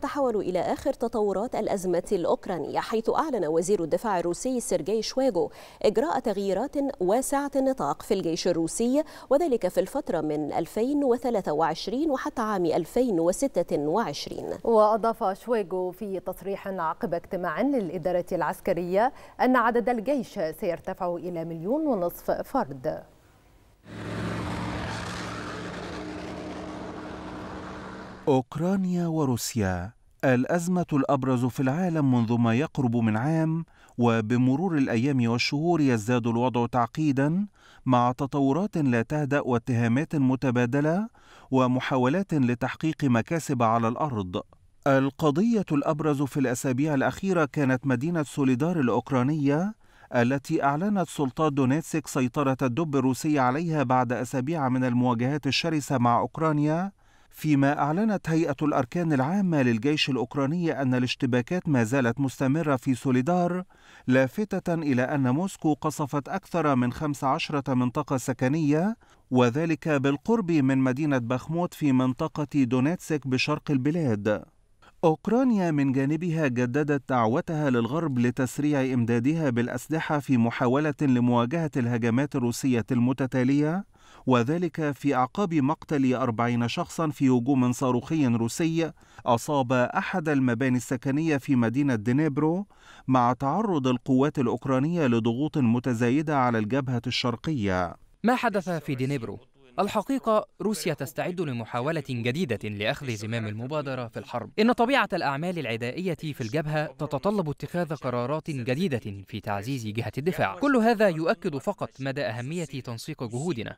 نتحول إلى آخر تطورات الأزمة الأوكرانية حيث أعلن وزير الدفاع الروسي سيرجي شويغو إجراء تغييرات واسعة النطاق في الجيش الروسي وذلك في الفترة من 2023 وحتى عام 2026 وأضاف شويغو في تصريح عقب اجتماع للإدارة العسكرية أن عدد الجيش سيرتفع إلى مليون ونصف فرد أوكرانيا وروسيا الأزمة الأبرز في العالم منذ ما يقرب من عام وبمرور الأيام والشهور يزداد الوضع تعقيدا مع تطورات لا تهدأ واتهامات متبادلة ومحاولات لتحقيق مكاسب على الأرض القضية الأبرز في الأسابيع الأخيرة كانت مدينة سوليدار الأوكرانية التي أعلنت سلطات دونيتسك سيطرة الدب الروسي عليها بعد أسابيع من المواجهات الشرسة مع أوكرانيا فيما أعلنت هيئة الأركان العامة للجيش الأوكراني أن الاشتباكات ما زالت مستمرة في سوليدار لافتة إلى أن موسكو قصفت أكثر من 15 منطقة سكنية وذلك بالقرب من مدينة بخموت في منطقة دونيتسك بشرق البلاد أوكرانيا من جانبها جددت دعوتها للغرب لتسريع إمدادها بالأسلحة في محاولة لمواجهة الهجمات الروسية المتتالية وذلك في أعقاب مقتل أربعين شخصا في هجوم صاروخي روسي أصاب أحد المباني السكنية في مدينة دينيبرو مع تعرض القوات الأوكرانية لضغوط متزايدة على الجبهة الشرقية ما حدث في دينيبرو الحقيقة روسيا تستعد لمحاولة جديدة لأخذ زمام المبادرة في الحرب إن طبيعة الأعمال العدائية في الجبهة تتطلب اتخاذ قرارات جديدة في تعزيز جهة الدفاع كل هذا يؤكد فقط مدى أهمية تنسيق جهودنا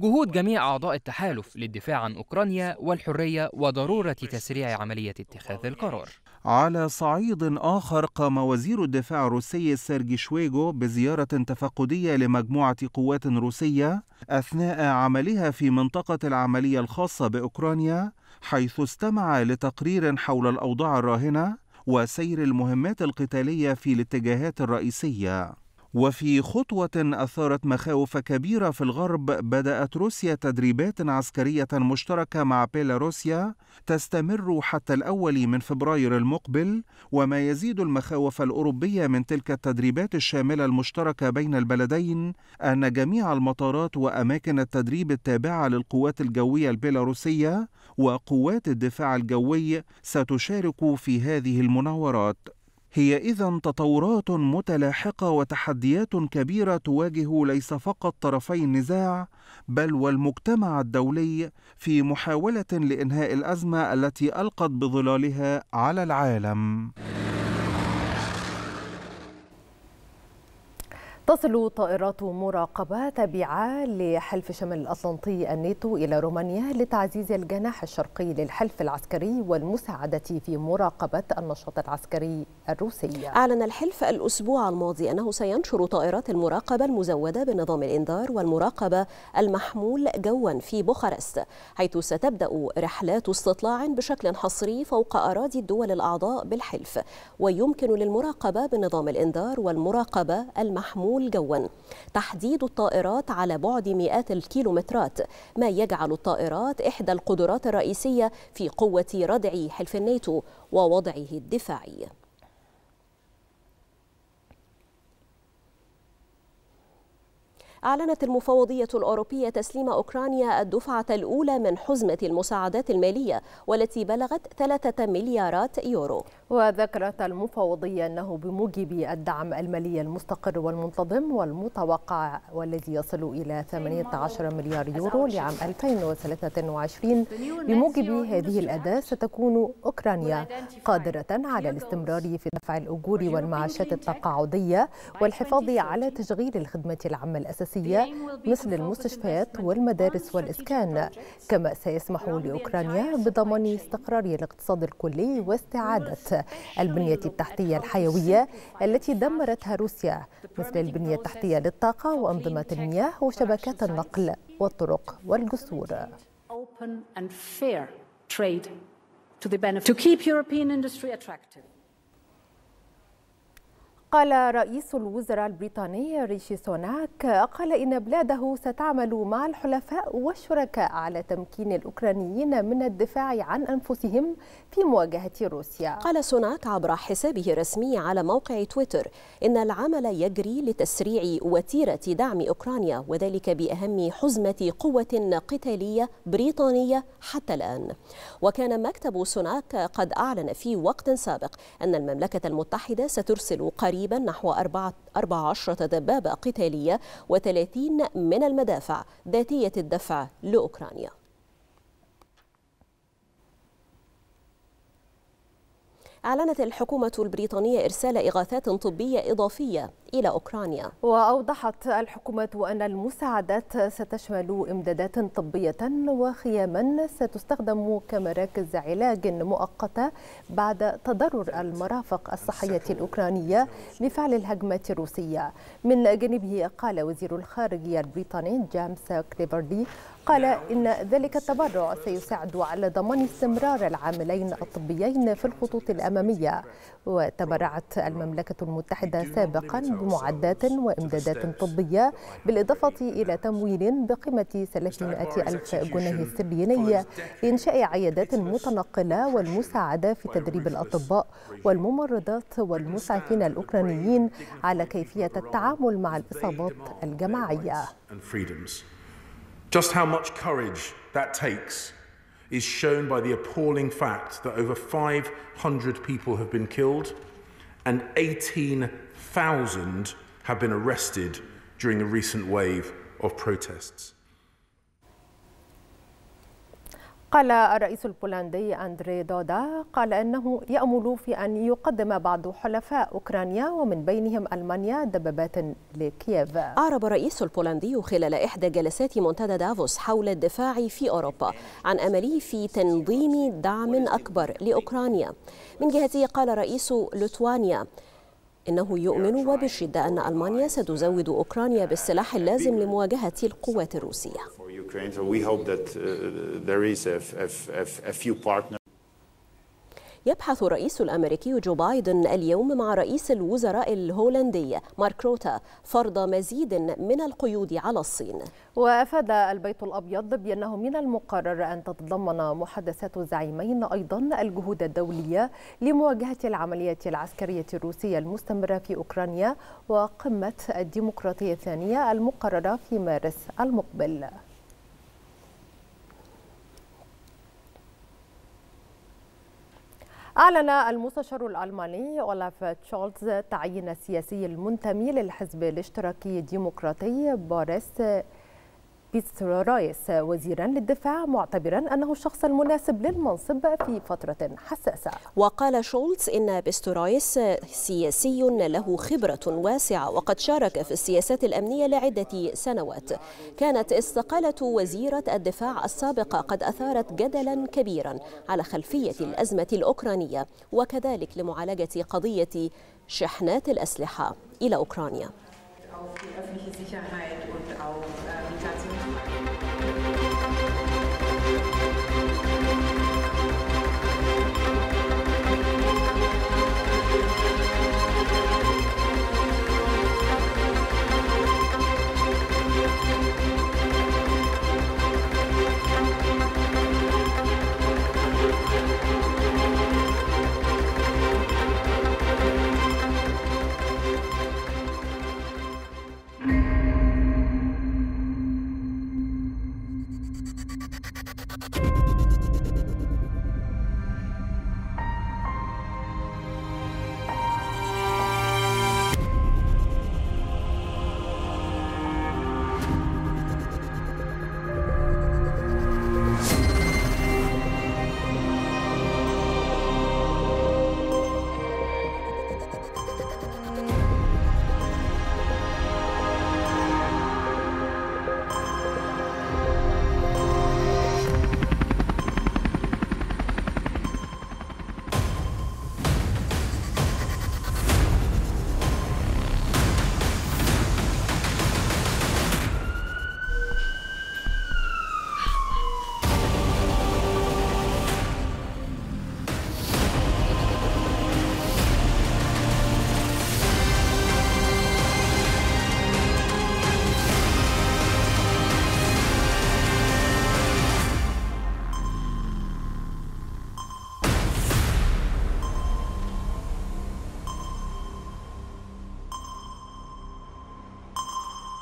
جهود جميع أعضاء التحالف للدفاع عن أوكرانيا والحرية وضرورة تسريع عملية اتخاذ القرار على صعيد آخر قام وزير الدفاع الروسي سيرجي شويغو بزيارة تفقدية لمجموعة قوات روسية أثناء عملها في منطقة العملية الخاصة بأوكرانيا حيث استمع لتقرير حول الأوضاع الراهنة وسير المهمات القتالية في الاتجاهات الرئيسية وفي خطوة أثارت مخاوف كبيرة في الغرب بدأت روسيا تدريبات عسكرية مشتركة مع بيلاروسيا تستمر حتى الأول من فبراير المقبل وما يزيد المخاوف الأوروبية من تلك التدريبات الشاملة المشتركة بين البلدين أن جميع المطارات وأماكن التدريب التابعة للقوات الجوية البيلاروسية وقوات الدفاع الجوي ستشارك في هذه المناورات هي إذا تطورات متلاحقة وتحديات كبيرة تواجه ليس فقط طرفي النزاع بل والمجتمع الدولي في محاولة لإنهاء الأزمة التي ألقت بظلالها على العالم. تصل طائرات مراقبة تابعة لحلف شمال الأطلنطي الناتو إلى رومانيا لتعزيز الجناح الشرقي للحلف العسكري والمساعدة في مراقبة النشاط العسكري الروسي أعلن الحلف الأسبوع الماضي أنه سينشر طائرات المراقبة المزودة بنظام الإنذار والمراقبة المحمول جوا في بوخارست حيث ستبدأ رحلات استطلاع بشكل حصري فوق أراضي الدول الأعضاء بالحلف ويمكن للمراقبة بنظام الإنذار والمراقبة المحمول التجول جوا تحديد الطائرات على بعد مئات الكيلومترات ما يجعل الطائرات إحدى القدرات الرئيسية في قوة ردع حلف الناتو ووضعه الدفاعي أعلنت المفوضية الأوروبية تسليم أوكرانيا الدفعة الأولى من حزمة المساعدات المالية والتي بلغت ثلاثة مليارات يورو وذكرت المفوضية أنه بموجب الدعم المالي المستقر والمنتظم والمتوقع والذي يصل إلى 18 مليار يورو لعام 2023 بموجب هذه الأداة ستكون أوكرانيا قادرة على الاستمرار في دفع الأجور والمعاشات التقاعدية والحفاظ على تشغيل الخدمة العامة الأساسية الأساسية مثل المستشفيات والمدارس والإسكان كما سيسمح لأوكرانيا بضمان استقرار الاقتصاد الكلي واستعادة البنية التحتية الحيوية التي دمرتها روسيا مثل البنية التحتية للطاقة وأنظمة المياه وشبكات النقل والطرق والجسور to keep European industry attractive. قال رئيس الوزراء البريطاني ريشي سوناك قال إن بلاده ستعمل مع الحلفاء والشركاء على تمكين الأوكرانيين من الدفاع عن أنفسهم في مواجهة روسيا قال سوناك عبر حسابه الرسمي على موقع تويتر إن العمل يجري لتسريع وتيرة دعم أوكرانيا وذلك بأهم حزمة قوة قتالية بريطانية حتى الآن وكان مكتب سوناك قد أعلن في وقت سابق أن المملكة المتحدة سترسل قريبا تقريبا نحو 14 دبابة قتالية و30 من المدافع ذاتية الدفع لأوكرانيا أعلنت الحكومة البريطانية إرسال إغاثات طبية إضافية إلى أوكرانيا وأوضحت الحكومة أن المساعدات ستشمل إمدادات طبية وخياما ستستخدم كمراكز علاج مؤقتة بعد تضرر المرافق الصحية الأوكرانية بفعل الهجمة الروسية من جانبه قال وزير الخارجية البريطاني جيمس كليفردي قال إن ذلك التبرع سيساعد على ضمان استمرار العاملين الطبيين في الخطوط الأمامية وتبرعت المملكة المتحدة سابقا بمعدات وإمدادات طبية بالإضافة إلى تمويل بقيمة 300 ألف جنيه استرليني لإنشاء عيادات متنقلة والمساعدة في تدريب الأطباء والممرضات والمسعفين الأوكرانيين على كيفية التعامل مع الإصابات الجماعية. Just how much courage that takes is shown by the appalling fact that over 500 people have been killed and 18,000 have been arrested during a recent wave of protests. قال الرئيس البولندي أندري دودا قال أنه يأمل في أن يقدم بعض حلفاء أوكرانيا ومن بينهم ألمانيا دبابات لكييف أعرب الرئيس البولندي خلال إحدى جلسات منتدى دافوس حول الدفاع في أوروبا عن أمله في تنظيم دعم أكبر لأوكرانيا من جهته قال رئيس لتوانيا إنه يؤمن وبشدة أن ألمانيا ستزود أوكرانيا بالسلاح اللازم لمواجهة القوات الروسية. يبحث الرئيس الأمريكي جو بايدن اليوم مع رئيس الوزراء الهولندي مارك روتا فرض مزيد من القيود على الصين وأفاد البيت الأبيض بأنه من المقرر أن تتضمن محادثات الزعيمين أيضا الجهود الدولية لمواجهة العملية العسكرية الروسية المستمرة في أوكرانيا وقمة الديمقراطية الثانية المقررة في مارس المقبل أعلن المستشار الألماني أولاف تشولز تعيين السياسي المنتمي للحزب الاشتراكي الديمقراطي بوريس بيتر رايس وزيرا للدفاع معتبرا أنه الشخص المناسب للمنصب في فترة حساسة وقال شولتز إن رايس سياسي له خبرة واسعة وقد شارك في السياسات الأمنية لعدة سنوات كانت استقالة وزيرة الدفاع السابقة قد أثارت جدلا كبيرا على خلفية الأزمة الأوكرانية وكذلك لمعالجة قضية شحنات الأسلحة إلى أوكرانيا